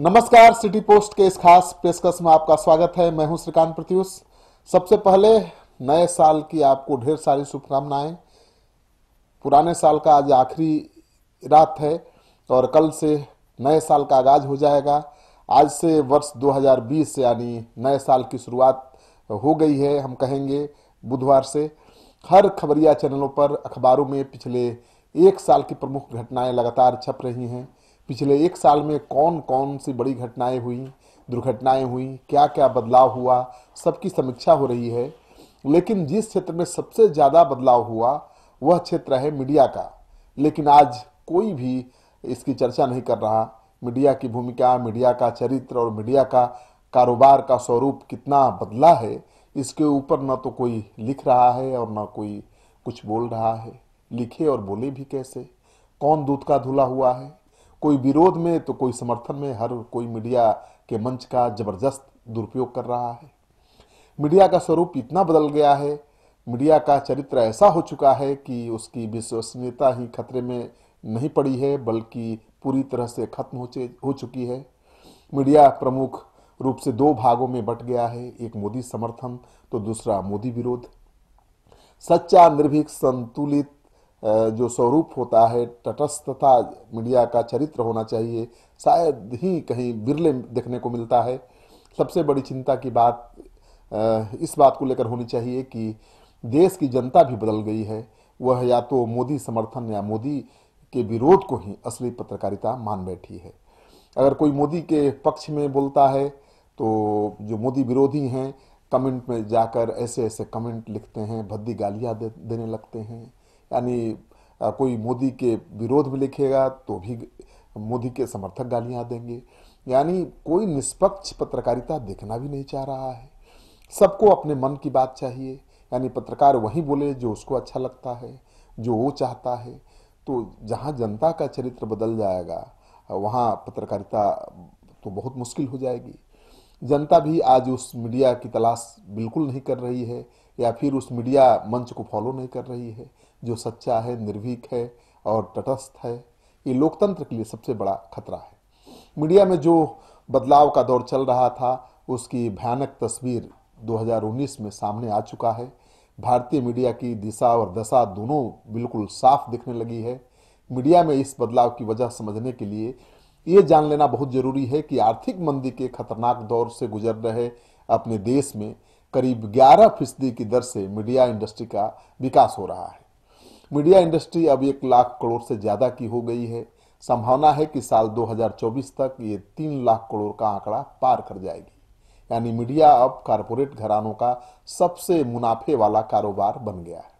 नमस्कार city post के इस खास पेशकश में आपका स्वागत है मैं हूं श्रीकांत प्रत्युष सबसे पहले नए साल की आपको ढेर सारी शुभकामनाएं पुराने साल का आज आखिरी रात है और कल से नए साल का आगाज हो जाएगा आज से वर्ष 2020 यानी नए साल की शुरुआत हो गई है हम कहेंगे बुधवार से हर खबरिया चैनलों पर अखबारों में पिछले एक साल की प्रमुख घटनाएं लगातार छप रही हैं पिछले एक साल में कौन कौन सी बड़ी घटनाएं हुई दुर्घटनाएं हुई क्या क्या बदलाव हुआ सबकी समीक्षा हो रही है लेकिन जिस क्षेत्र में सबसे ज़्यादा बदलाव हुआ वह क्षेत्र है मीडिया का लेकिन आज कोई भी इसकी चर्चा नहीं कर रहा मीडिया की भूमिका मीडिया का चरित्र और मीडिया का कारोबार का स्वरूप कितना बदला है इसके ऊपर न तो कोई लिख रहा है और न कोई कुछ बोल रहा है लिखे और बोले भी कैसे कौन दूध का धुला हुआ है कोई विरोध में तो कोई समर्थन में हर कोई मीडिया के मंच का जबरदस्त दुरुपयोग कर रहा है मीडिया का स्वरूप इतना बदल गया है मीडिया का चरित्र ऐसा हो चुका है कि उसकी विश्वसनीयता ही खतरे में नहीं पड़ी है बल्कि पूरी तरह से खत्म हो हो चुकी है मीडिया प्रमुख रूप से दो भागों में बट गया है एक मोदी समर्थन तो दूसरा मोदी विरोध सच्चा निर्भीक संतुलित जो स्वरूप होता है तटस्थता मीडिया का चरित्र होना चाहिए शायद ही कहीं बिरले देखने को मिलता है सबसे बड़ी चिंता की बात इस बात को लेकर होनी चाहिए कि देश की जनता भी बदल गई है वह या तो मोदी समर्थन या मोदी के विरोध को ही असली पत्रकारिता मान बैठी है अगर कोई मोदी के पक्ष में बोलता है तो जो मोदी विरोधी हैं कमेंट में जाकर ऐसे ऐसे कमेंट लिखते हैं भद्दी गालियाँ दे, देने लगते हैं यानी कोई मोदी के विरोध में लिखेगा तो भी मोदी के समर्थक गालियां देंगे यानी कोई निष्पक्ष पत्रकारिता देखना भी नहीं चाह रहा है सबको अपने मन की बात चाहिए यानी पत्रकार वही बोले जो उसको अच्छा लगता है जो वो चाहता है तो जहाँ जनता का चरित्र बदल जाएगा वहाँ पत्रकारिता तो बहुत मुश्किल हो जाएगी जनता भी आज उस मीडिया की तलाश बिल्कुल नहीं कर रही है या फिर उस मीडिया मंच को फॉलो नहीं कर रही है जो सच्चा है निर्भीक है और तटस्थ है ये लोकतंत्र के लिए सबसे बड़ा खतरा है मीडिया में जो बदलाव का दौर चल रहा था उसकी भयानक तस्वीर 2019 में सामने आ चुका है भारतीय मीडिया की दिशा और दशा दोनों बिल्कुल साफ दिखने लगी है मीडिया में इस बदलाव की वजह समझने के लिए ये जान लेना बहुत जरूरी है कि आर्थिक मंदी के खतरनाक दौर से गुजर रहे अपने देश में करीब 11 फीसदी की दर से मीडिया इंडस्ट्री का विकास हो रहा है मीडिया इंडस्ट्री अब एक लाख करोड़ से ज़्यादा की हो गई है संभावना है कि साल 2024 तक ये तीन लाख करोड़ का आंकड़ा पार कर जाएगी यानी मीडिया अब कारपोरेट घरानों का सबसे मुनाफे वाला कारोबार बन गया है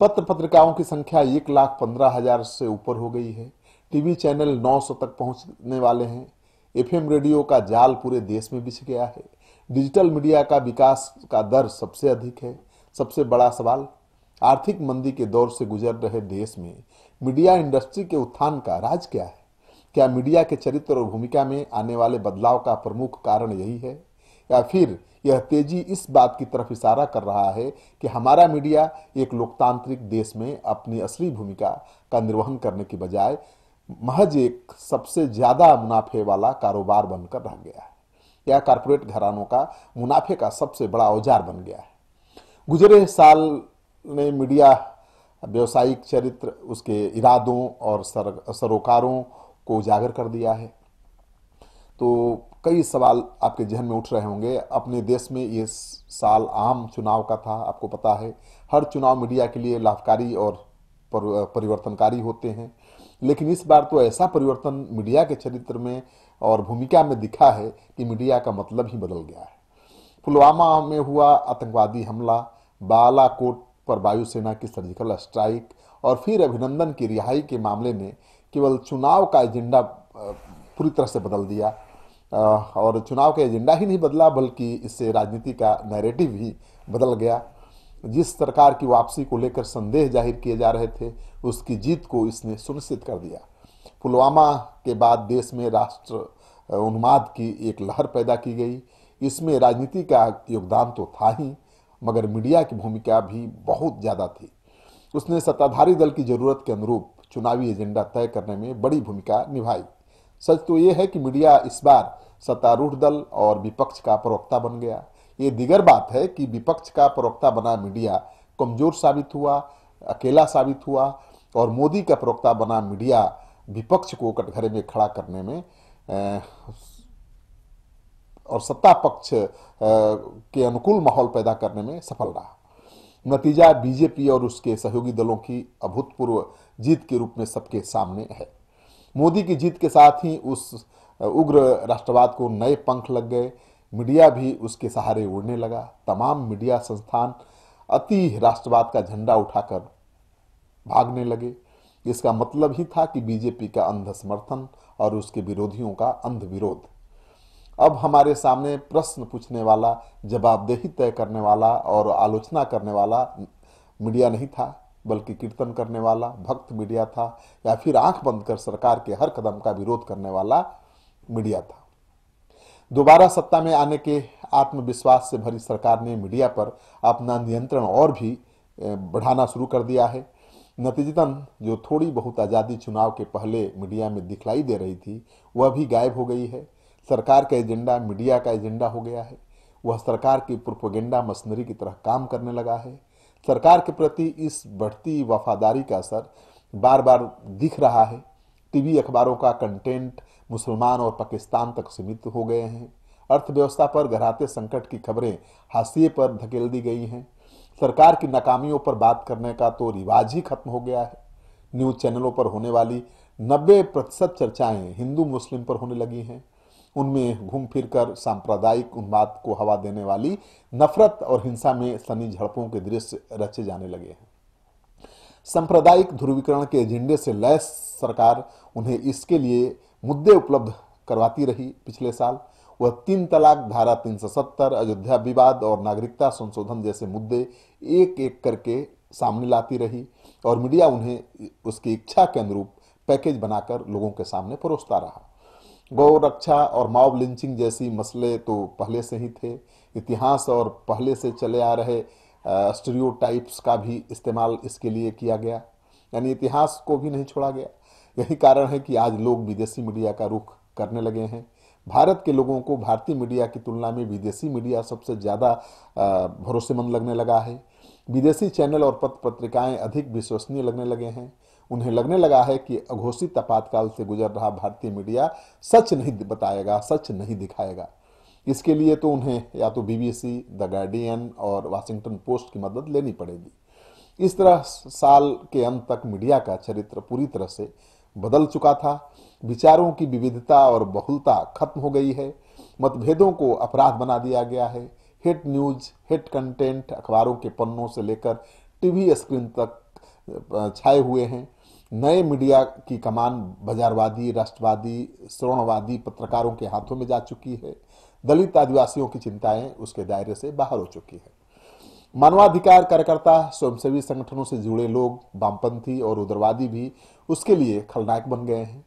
पत्र पत्रिकाओं की संख्या एक लाख पंद्रह हजार से ऊपर हो गई है टीवी चैनल 900 तक पहुंचने वाले हैं एफएम रेडियो का जाल पूरे देश में बिछ गया है डिजिटल मीडिया का विकास का दर सबसे अधिक है सबसे बड़ा सवाल आर्थिक मंदी के दौर से गुजर रहे देश में मीडिया इंडस्ट्री के उत्थान का राज क्या है क्या मीडिया के चरित्र और भूमिका में आने वाले बदलाव का प्रमुख कारण यही है या फिर यह तेजी इस बात की तरफ इशारा कर रहा है कि हमारा मीडिया एक लोकतांत्रिक देश में अपनी असली भूमिका का निर्वहन करने की बजाय महज एक सबसे ज़्यादा मुनाफे वाला कारोबार बनकर रह गया है यह कारपोरेट घरानों का मुनाफे का सबसे बड़ा औजार बन गया है गुजरे साल में मीडिया व्यावसायिक चरित्र उसके इरादों और सर, सरोकारों को उजागर कर दिया है तो कई सवाल आपके जहन में उठ रहे होंगे अपने देश में ये साल आम चुनाव का था आपको पता है हर चुनाव मीडिया के लिए लाभकारी और परिवर्तनकारी होते हैं लेकिन इस बार तो ऐसा परिवर्तन मीडिया के चरित्र में और भूमिका में दिखा है कि मीडिया का मतलब ही बदल गया है पुलवामा में हुआ आतंकवादी हमला बालाकोट पर वायुसेना की सर्जिकल स्ट्राइक और फिर अभिनंदन की रिहाई के मामले ने केवल चुनाव का एजेंडा पूरी तरह से बदल दिया और चुनाव का एजेंडा ही नहीं बदला बल्कि इससे राजनीति का नैरेटिव ही बदल गया जिस सरकार की वापसी को लेकर संदेह जाहिर किए जा रहे थे उसकी जीत को इसने सुनिश्चित कर दिया पुलवामा के बाद देश में राष्ट्र उन्माद की एक लहर पैदा की गई इसमें राजनीति का योगदान तो था ही मगर मीडिया की भूमिका भी बहुत ज़्यादा थी उसने सत्ताधारी दल की ज़रूरत के अनुरूप चुनावी एजेंडा तय करने में बड़ी भूमिका निभाई सच तो ये है कि मीडिया इस बार सत्तारूढ़ दल और विपक्ष का प्रवक्ता बन गया ये दिगर बात है कि विपक्ष का प्रवक्ता बना मीडिया कमजोर साबित हुआ अकेला साबित हुआ और मोदी का प्रवक्ता बना मीडिया विपक्ष को कटघरे में खड़ा करने में और सत्ता पक्ष के अनुकूल माहौल पैदा करने में सफल रहा नतीजा बीजेपी और उसके सहयोगी दलों की अभूतपूर्व जीत के रूप में सबके सामने है मोदी की जीत के साथ ही उस उग्र राष्ट्रवाद को नए पंख लग गए मीडिया भी उसके सहारे उड़ने लगा तमाम मीडिया संस्थान अति राष्ट्रवाद का झंडा उठाकर भागने लगे इसका मतलब ही था कि बीजेपी का अंध समर्थन और उसके विरोधियों का अंध विरोध अब हमारे सामने प्रश्न पूछने वाला जवाबदेही तय करने वाला और आलोचना करने वाला मीडिया नहीं था बल्कि कीर्तन करने वाला भक्त मीडिया था या फिर आंख बंद कर सरकार के हर कदम का विरोध करने वाला मीडिया था दोबारा सत्ता में आने के आत्मविश्वास से भरी सरकार ने मीडिया पर अपना नियंत्रण और भी बढ़ाना शुरू कर दिया है नतीजतन जो थोड़ी बहुत आज़ादी चुनाव के पहले मीडिया में दिखलाई दे रही थी वह भी गायब हो गई है सरकार का एजेंडा मीडिया का एजेंडा हो गया है वह सरकार की प्रोपोगेंडा मशीनरी की तरह काम करने लगा है सरकार के प्रति इस बढ़ती वफादारी का असर बार बार दिख रहा है टीवी अखबारों का कंटेंट मुसलमान और पाकिस्तान तक सीमित हो गए हैं अर्थव्यवस्था पर गहराते संकट की खबरें हाशिए पर धकेल दी गई हैं सरकार की नाकामियों पर बात करने का तो रिवाज ही खत्म हो गया है न्यूज चैनलों पर होने वाली 90 प्रतिशत चर्चाएं हिंदू मुस्लिम पर होने लगी हैं उनमें घूम फिर कर सांप्रदायिक उन्माद को हवा देने वाली नफरत और हिंसा में सनी झड़पों के दृश्य रचे जाने लगे हैं सांप्रदायिक ध्रुवीकरण के एजेंडे से लैस सरकार उन्हें इसके लिए मुद्दे उपलब्ध करवाती रही पिछले साल वह तीन तलाक धारा 370, अयोध्या विवाद और नागरिकता संशोधन जैसे मुद्दे एक एक करके सामने लाती रही और मीडिया उन्हें उसकी इच्छा के अनुरूप पैकेज बनाकर लोगों के सामने परोसता रहा गौ रक्षा और माओ लिंचिंग जैसी मसले तो पहले से ही थे इतिहास और पहले से चले आ रहे स्टीरियो का भी इस्तेमाल इसके लिए किया गया यानी इतिहास को भी नहीं छोड़ा गया यही कारण है कि आज लोग विदेशी मीडिया का रुख करने लगे हैं भारत के लोगों को भारतीय मीडिया की तुलना में विदेशी मीडिया सबसे ज़्यादा भरोसेमंद लगने लगा है विदेशी चैनल और पत्र पत्रिकाएँ अधिक विश्वसनीय लगने लगे हैं उन्हें लगने लगा है कि अघोषित आपातकाल से गुजर रहा भारतीय मीडिया सच नहीं बताएगा सच नहीं दिखाएगा इसके लिए तो उन्हें या तो बीबीसी द गार्डियन और वाशिंगटन पोस्ट की मदद लेनी पड़ेगी इस तरह साल के अंत तक मीडिया का चरित्र पूरी तरह से बदल चुका था विचारों की विविधता और बहुलता खत्म हो गई है मतभेदों को अपराध बना दिया गया है हिट न्यूज हिट कंटेंट अखबारों के पन्नों से लेकर टीवी स्क्रीन तक छाए हुए हैं नए मीडिया की कमान बाजारवादी राष्ट्रवादी श्रोणवादी पत्रकारों के हाथों में जा चुकी है दलित आदिवासियों की चिंताएं उसके दायरे से बाहर हो चुकी है मानवाधिकार कार्यकर्ता स्वयंसेवी संगठनों से जुड़े लोग वामपंथी और उग्रवादी भी उसके लिए खलनायक बन गए हैं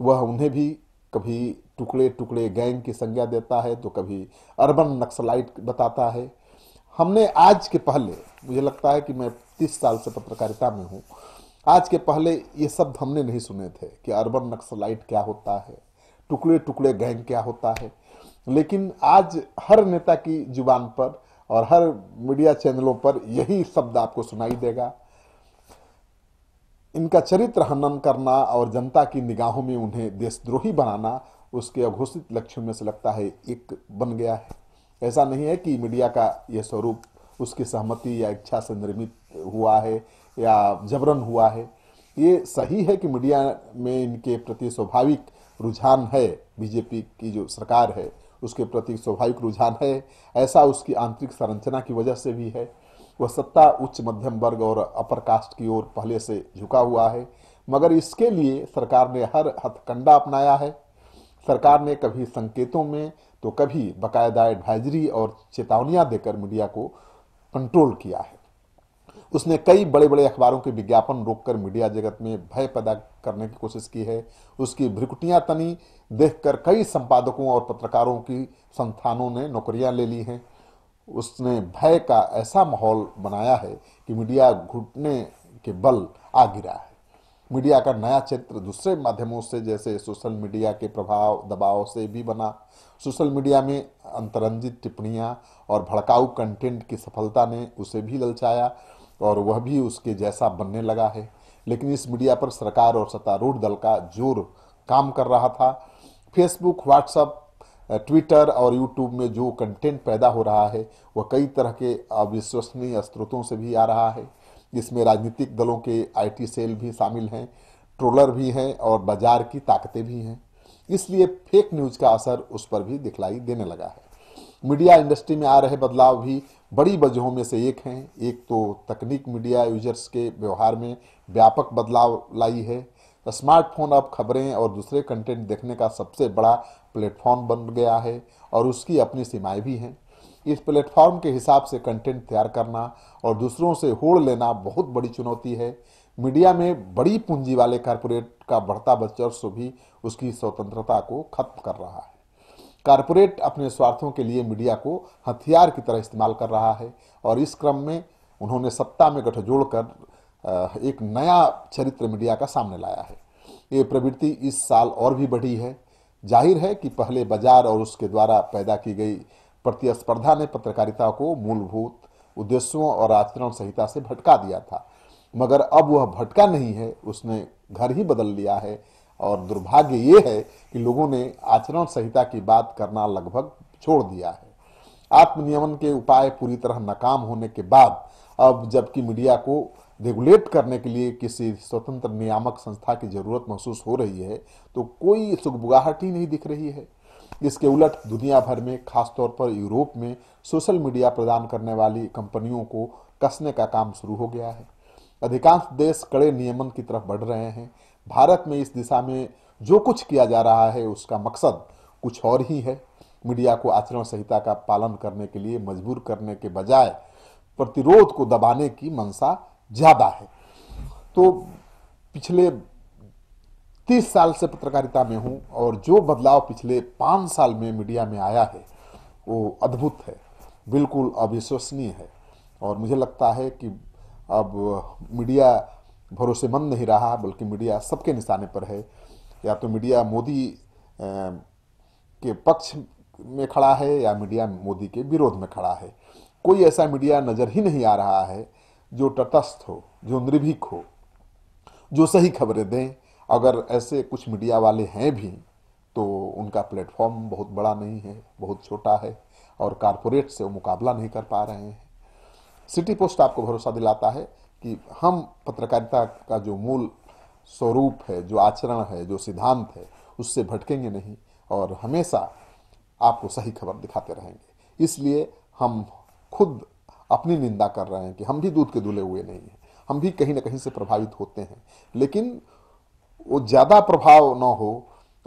वह उन्हें भी कभी टुकड़े टुकड़े गैंग की संज्ञा देता है तो कभी अर्बन नक्सलाइट बताता है हमने आज के पहले मुझे लगता है कि मैं तीस साल से पत्रकारिता में हूँ आज के पहले ये शब्द हमने नहीं सुने थे कि अर्बन नक्सलाइट क्या होता है टुकड़े टुकड़े गैंग क्या होता है लेकिन आज हर नेता की जुबान पर और हर मीडिया चैनलों पर यही शब्द आपको सुनाई देगा इनका चरित्र हनन करना और जनता की निगाहों में उन्हें देशद्रोही बनाना उसके अघोषित लक्ष्यों में से लगता है एक बन गया है ऐसा नहीं है कि मीडिया का यह स्वरूप उसकी सहमति या इच्छा से निर्मित हुआ है या जबरन हुआ है ये सही है कि मीडिया में इनके प्रति स्वाभाविक रुझान है बीजेपी की जो सरकार है उसके प्रति स्वाभाविक रुझान है ऐसा उसकी आंतरिक संरचना की वजह से भी है वह सत्ता उच्च मध्यम वर्ग और अपर कास्ट की ओर पहले से झुका हुआ है मगर इसके लिए सरकार ने हर हथकंडा अपनाया है सरकार ने कभी संकेतों में तो कभी बाकायदा एडवाइजरी और चेतावनियां देकर मीडिया को कंट्रोल किया है उसने कई बड़े बड़े अखबारों के विज्ञापन रोककर मीडिया जगत में भय पैदा करने की कोशिश की है उसकी भ्रिकुटियाँ तनी देखकर कई संपादकों और पत्रकारों की संस्थानों ने नौकरियाँ ले ली हैं उसने भय का ऐसा माहौल बनाया है कि मीडिया घुटने के बल आ गिरा है मीडिया का नया क्षेत्र दूसरे माध्यमों से जैसे सोशल मीडिया के प्रभाव दबाव से भी बना सोशल मीडिया में अंतरंजित टिप्पणियाँ और भड़काऊ कंटेंट की सफलता ने उसे भी ललचाया और वह भी उसके जैसा बनने लगा है लेकिन इस मीडिया पर सरकार और सत्तारूढ़ दल का जोर काम कर रहा था फेसबुक व्हाट्सअप ट्विटर और यूट्यूब में जो कंटेंट पैदा हो रहा है वह कई तरह के अविश्वसनीय स्रोतों से भी आ रहा है इसमें राजनीतिक दलों के आईटी सेल भी शामिल हैं ट्रोलर भी हैं और बाजार की ताकतें भी हैं इसलिए फेक न्यूज का असर उस पर भी दिखलाई देने लगा है मीडिया इंडस्ट्री में आ रहे बदलाव भी बड़ी वजहों में से एक हैं एक तो तकनीक मीडिया यूजर्स के व्यवहार में व्यापक बदलाव लाई है तो स्मार्टफोन अब खबरें और दूसरे कंटेंट देखने का सबसे बड़ा प्लेटफॉर्म बन गया है और उसकी अपनी सीमाएं भी हैं इस प्लेटफॉर्म के हिसाब से कंटेंट तैयार करना और दूसरों से होड़ लेना बहुत बड़ी चुनौती है मीडिया में बड़ी पूंजी वाले कारपोरेट का बढ़ता वर्चस्व भी उसकी स्वतंत्रता को खत्म कर रहा है कारपोरेट अपने स्वार्थों के लिए मीडिया को हथियार की तरह इस्तेमाल कर रहा है और इस क्रम में उन्होंने सत्ता में गठजोड़ कर एक नया चरित्र मीडिया का सामने लाया है ये प्रवृत्ति इस साल और भी बढ़ी है जाहिर है कि पहले बाजार और उसके द्वारा पैदा की गई प्रतिस्पर्धा ने पत्रकारिता को मूलभूत उद्देश्यों और आचरण संहिता से भटका दिया था मगर अब वह भटका नहीं है उसने घर ही बदल लिया है और दुर्भाग्य ये है कि लोगों ने आचरण संहिता की बात करना लगभग छोड़ दिया है आत्मनियमन के उपाय पूरी तरह नाकाम होने के बाद अब जबकि मीडिया को रेगुलेट करने के लिए किसी स्वतंत्र नियामक संस्था की जरूरत महसूस हो रही है तो कोई सुखबुगाहट ही नहीं दिख रही है इसके उलट दुनिया भर में खासतौर पर यूरोप में सोशल मीडिया प्रदान करने वाली कंपनियों को कसने का काम शुरू हो गया है अधिकांश देश कड़े नियमन की तरफ बढ़ रहे हैं भारत में इस दिशा में जो कुछ किया जा रहा है उसका मकसद कुछ और ही है मीडिया को आचरण संहिता का पालन करने के लिए मजबूर करने के बजाय प्रतिरोध को दबाने की मंशा ज़्यादा है तो पिछले तीस साल से पत्रकारिता में हूँ और जो बदलाव पिछले पाँच साल में मीडिया में आया है वो अद्भुत है बिल्कुल अविश्वसनीय है और मुझे लगता है कि अब मीडिया भरोसेमंद नहीं रहा बल्कि मीडिया सबके निशाने पर है या तो मीडिया मोदी के पक्ष में खड़ा है या मीडिया मोदी के विरोध में खड़ा है कोई ऐसा मीडिया नज़र ही नहीं आ रहा है जो तटस्थ हो जो निर्भीक हो जो सही खबरें दें अगर ऐसे कुछ मीडिया वाले हैं भी तो उनका प्लेटफॉर्म बहुत बड़ा नहीं है बहुत छोटा है और कारपोरेट से वो मुकाबला नहीं कर पा रहे हैं सिटी पोस्ट आपको भरोसा दिलाता है कि हम पत्रकारिता का जो मूल स्वरूप है जो आचरण है जो सिद्धांत है उससे भटकेंगे नहीं और हमेशा आपको सही खबर दिखाते रहेंगे इसलिए हम खुद अपनी निंदा कर रहे हैं कि हम भी दूध के दुले हुए नहीं हैं हम भी कहीं ना कहीं से प्रभावित होते हैं लेकिन वो ज़्यादा प्रभाव न हो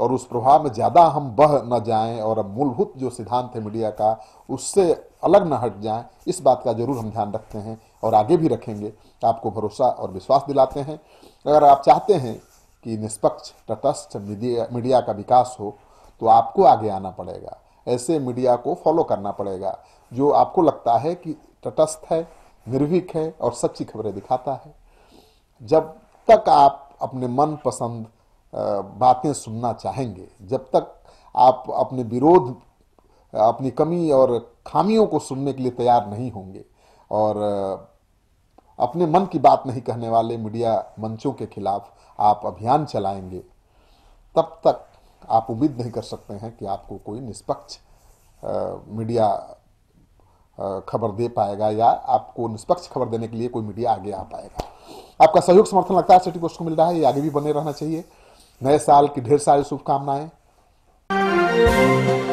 और उस प्रभाव में ज़्यादा हम बह न जाएं और अब मूलभूत जो सिद्धांत है मीडिया का उससे अलग न हट जाएं इस बात का जरूर हम ध्यान रखते हैं और आगे भी रखेंगे आपको भरोसा और विश्वास दिलाते हैं अगर आप चाहते हैं कि निष्पक्ष तटस्थ मीडिया मीडिया का विकास हो तो आपको आगे आना पड़ेगा ऐसे मीडिया को फॉलो करना पड़ेगा जो आपको लगता है कि तटस्थ है निर्भीक है और सच्ची खबरें दिखाता है जब तक आप अपने मन पसंद बातें सुनना चाहेंगे जब तक आप अपने विरोध अपनी कमी और खामियों को सुनने के लिए तैयार नहीं होंगे और अपने मन की बात नहीं कहने वाले मीडिया मंचों के खिलाफ आप अभियान चलाएंगे तब तक आप उम्मीद नहीं कर सकते हैं कि आपको कोई निष्पक्ष मीडिया खबर दे पाएगा या आपको निष्पक्ष खबर देने के लिए कोई मीडिया आगे आ पाएगा आपका सहयोग समर्थन लगता है सिटी पोस्ट को मिल रहा है ये आगे भी बने रहना चाहिए नए साल की ढेर सारी शुभकामनाएं